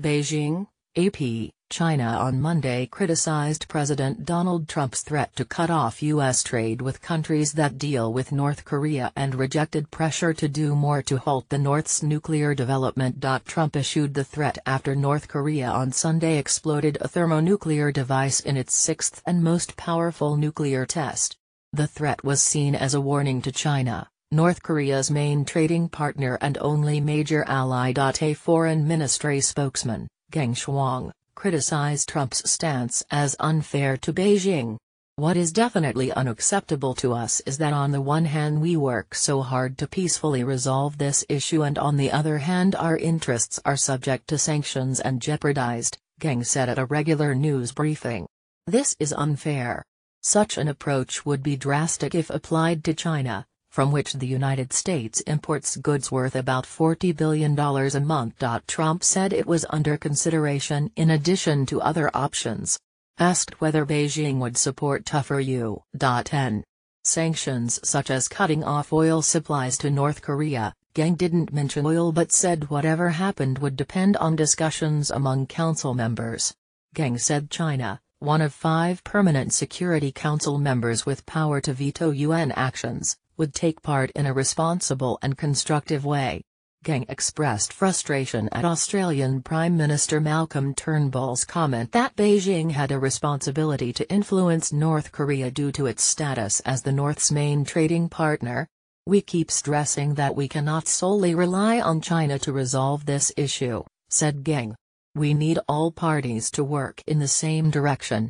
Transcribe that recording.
Beijing, AP, China on Monday criticized President Donald Trump's threat to cut off U.S. trade with countries that deal with North Korea and rejected pressure to do more to halt the North's nuclear development. Trump issued the threat after North Korea on Sunday exploded a thermonuclear device in its sixth and most powerful nuclear test. The threat was seen as a warning to China, North Korea's main trading partner and only major ally. A foreign ministry spokesman, Geng Shuang, criticized Trump's stance as unfair to Beijing. What is definitely unacceptable to us is that on the one hand we work so hard to peacefully resolve this issue and on the other hand our interests are subject to sanctions and jeopardized, Geng said at a regular news briefing. This is unfair. Such an approach would be drastic if applied to China, from which the United States imports goods worth about $40 billion a month. Trump said it was under consideration in addition to other options. Asked whether Beijing would support tougher U.N. sanctions such as cutting off oil supplies to North Korea, Gang didn't mention oil but said whatever happened would depend on discussions among council members. Gang said China, one of five permanent Security Council members with power to veto UN actions, would take part in a responsible and constructive way. Gang expressed frustration at Australian Prime Minister Malcolm Turnbull's comment that Beijing had a responsibility to influence North Korea due to its status as the North's main trading partner. We keep stressing that we cannot solely rely on China to resolve this issue, said Gang. We need all parties to work in the same direction.